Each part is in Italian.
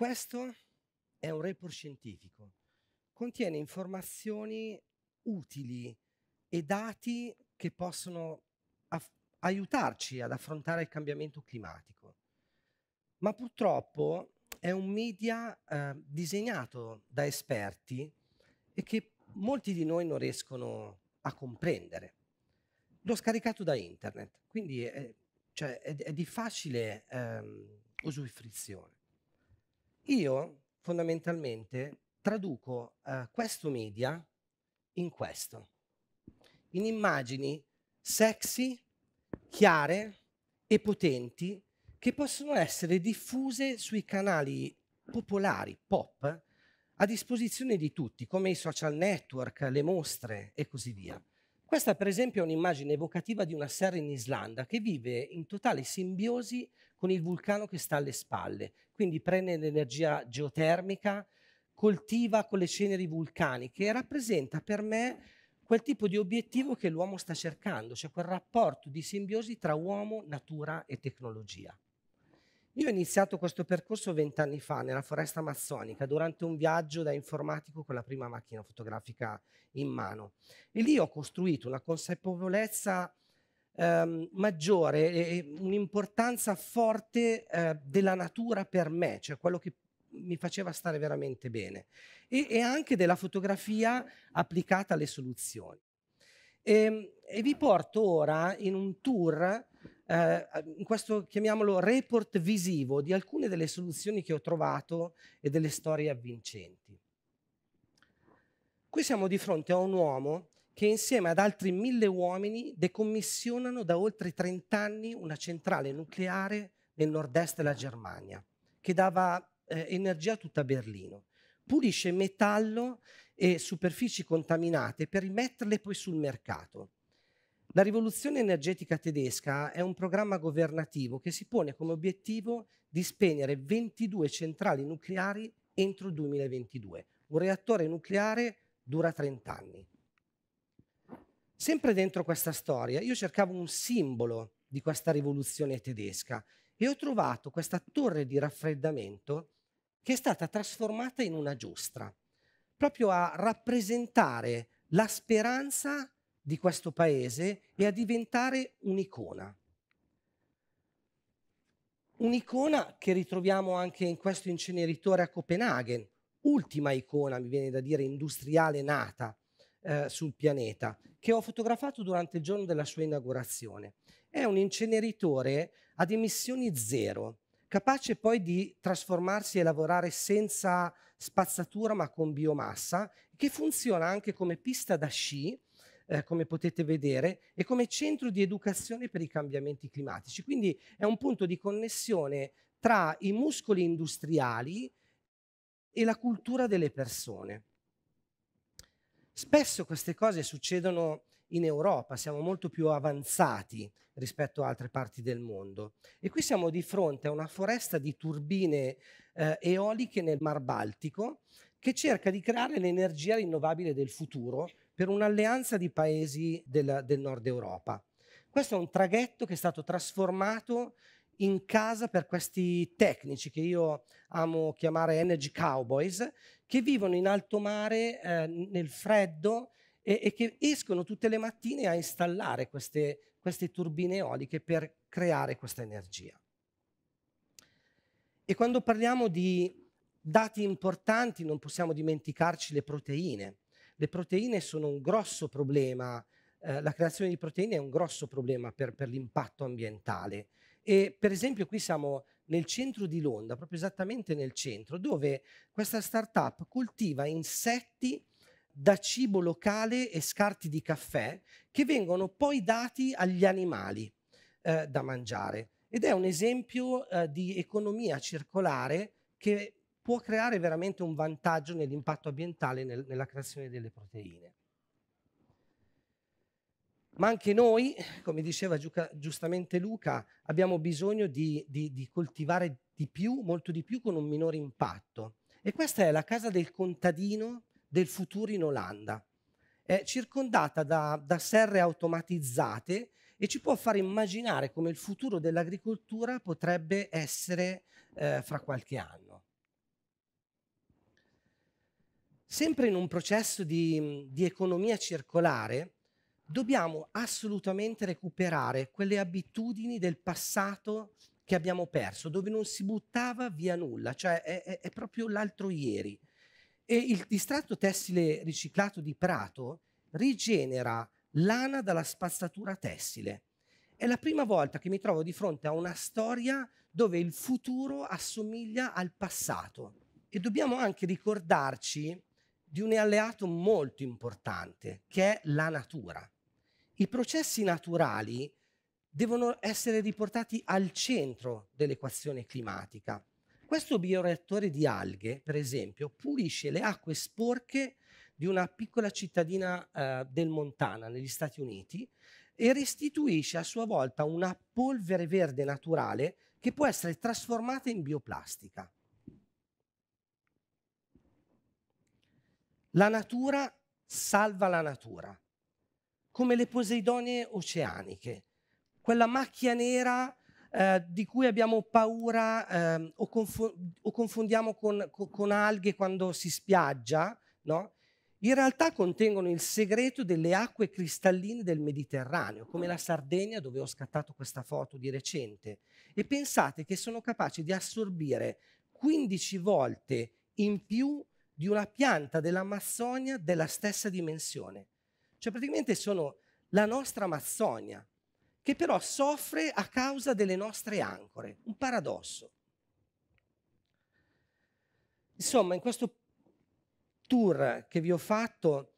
Questo è un report scientifico, contiene informazioni utili e dati che possono aiutarci ad affrontare il cambiamento climatico. Ma purtroppo è un media eh, disegnato da esperti e che molti di noi non riescono a comprendere. L'ho scaricato da internet, quindi è, cioè, è, è di facile eh, usufruizione. Io fondamentalmente traduco eh, questo media in questo, in immagini sexy, chiare e potenti che possono essere diffuse sui canali popolari, pop, a disposizione di tutti, come i social network, le mostre e così via. Questa per esempio è un'immagine evocativa di una serra in Islanda che vive in totale simbiosi con il vulcano che sta alle spalle, quindi prende l'energia geotermica, coltiva con le ceneri vulcaniche e rappresenta per me quel tipo di obiettivo che l'uomo sta cercando, cioè quel rapporto di simbiosi tra uomo, natura e tecnologia. Io ho iniziato questo percorso vent'anni fa nella foresta amazzonica durante un viaggio da informatico con la prima macchina fotografica in mano e lì ho costruito una consapevolezza eh, maggiore e un'importanza forte eh, della natura per me, cioè quello che mi faceva stare veramente bene e, e anche della fotografia applicata alle soluzioni. E, ehm, e vi porto ora in un tour eh, in questo chiamiamolo report visivo di alcune delle soluzioni che ho trovato e delle storie avvincenti. Qui siamo di fronte a un uomo che insieme ad altri mille uomini decommissionano da oltre 30 anni una centrale nucleare nel nord-est della Germania, che dava eh, energia a tutta Berlino. Pulisce metallo e superfici contaminate per rimetterle poi sul mercato. La rivoluzione energetica tedesca è un programma governativo che si pone come obiettivo di spegnere 22 centrali nucleari entro il 2022. Un reattore nucleare dura 30 anni. Sempre dentro questa storia io cercavo un simbolo di questa rivoluzione tedesca e ho trovato questa torre di raffreddamento che è stata trasformata in una giostra, proprio a rappresentare la speranza di questo paese e a diventare un'icona. Un'icona che ritroviamo anche in questo inceneritore a Copenaghen, ultima icona, mi viene da dire, industriale nata eh, sul pianeta, che ho fotografato durante il giorno della sua inaugurazione. È un inceneritore ad emissioni zero, capace poi di trasformarsi e lavorare senza spazzatura ma con biomassa, che funziona anche come pista da sci eh, come potete vedere, e come centro di educazione per i cambiamenti climatici. Quindi è un punto di connessione tra i muscoli industriali e la cultura delle persone. Spesso queste cose succedono in Europa, siamo molto più avanzati rispetto a altre parti del mondo. E qui siamo di fronte a una foresta di turbine eh, eoliche nel Mar Baltico che cerca di creare l'energia rinnovabile del futuro per un'alleanza di paesi del, del nord Europa. Questo è un traghetto che è stato trasformato in casa per questi tecnici che io amo chiamare energy cowboys, che vivono in alto mare eh, nel freddo e, e, che escono tutte le mattine a installare queste, queste turbine eoliche per creare questa energia. E quando parliamo di dati importanti non possiamo dimenticarci le proteine le proteine sono un grosso problema, eh, la creazione di proteine è un grosso problema per, per l'impatto ambientale. E per esempio qui siamo nel centro di Londra, proprio esattamente nel centro, dove questa startup coltiva insetti da cibo locale e scarti di caffè che vengono poi dati agli animali eh, da mangiare. Ed è un esempio eh, di economia circolare che può creare veramente un vantaggio nell'impatto ambientale nel, nella creazione delle proteine. Ma anche noi, come diceva giustamente Luca, abbiamo bisogno di, di, di coltivare di più, molto di più, con un minore impatto. E questa è la casa del contadino del futuro in Olanda. È circondata da, da serre automatizzate e ci può far immaginare come il futuro dell'agricoltura potrebbe essere eh, fra qualche anno. sempre in un processo di, di economia circolare, dobbiamo assolutamente recuperare quelle abitudini del passato che abbiamo perso, dove non si buttava via nulla, cioè è, è, è proprio l'altro ieri. E il distratto tessile riciclato di Prato rigenera lana dalla spazzatura tessile. È la prima volta che mi trovo di fronte a una storia dove il futuro assomiglia al passato e dobbiamo anche ricordarci di un alleato molto importante, che è la natura. I processi naturali devono essere riportati al centro dell'equazione climatica. Questo bioreattore di alghe, per esempio, pulisce le acque sporche di una piccola cittadina eh, del Montana, negli Stati Uniti, e restituisce a sua volta una polvere verde naturale che può essere trasformata in bioplastica. La natura salva la natura, come le Poseidonie oceaniche, quella macchia nera eh, di cui abbiamo paura eh, o, confo o, confondiamo con, con, con, alghe quando si spiaggia, no? in realtà contengono il segreto delle acque cristalline del Mediterraneo, come la Sardegna dove ho scattato questa foto di recente. E pensate che sono capaci di assorbire 15 volte in più di una pianta della Massonia della stessa dimensione. Cioè praticamente sono la nostra Massonia, che però soffre a causa delle nostre ancore. Un paradosso. Insomma, in questo tour che vi ho fatto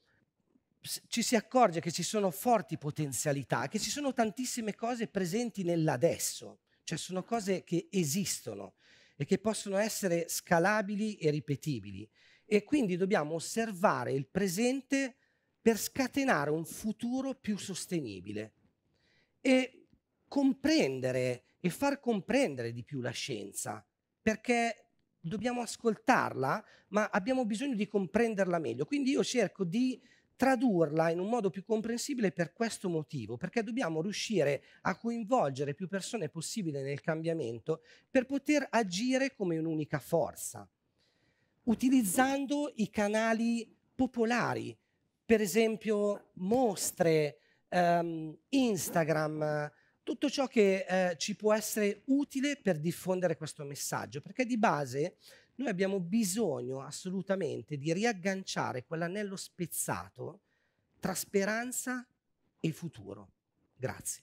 ci si accorge che ci sono forti potenzialità, che ci sono tantissime cose presenti nell'adesso, cioè sono cose che esistono e che possono essere scalabili e ripetibili. E quindi dobbiamo osservare il presente per scatenare un futuro più sostenibile e comprendere e far comprendere di più la scienza, perché dobbiamo ascoltarla, ma abbiamo bisogno di comprenderla meglio. Quindi io cerco di tradurla in un modo più comprensibile per questo motivo, perché dobbiamo riuscire a coinvolgere più persone possibile nel cambiamento per poter agire come un'unica forza utilizzando i canali popolari, per esempio mostre, um, Instagram, tutto ciò che eh, ci può essere utile per diffondere questo messaggio, perché di base noi abbiamo bisogno assolutamente di riagganciare quell'anello spezzato tra speranza e futuro. Grazie.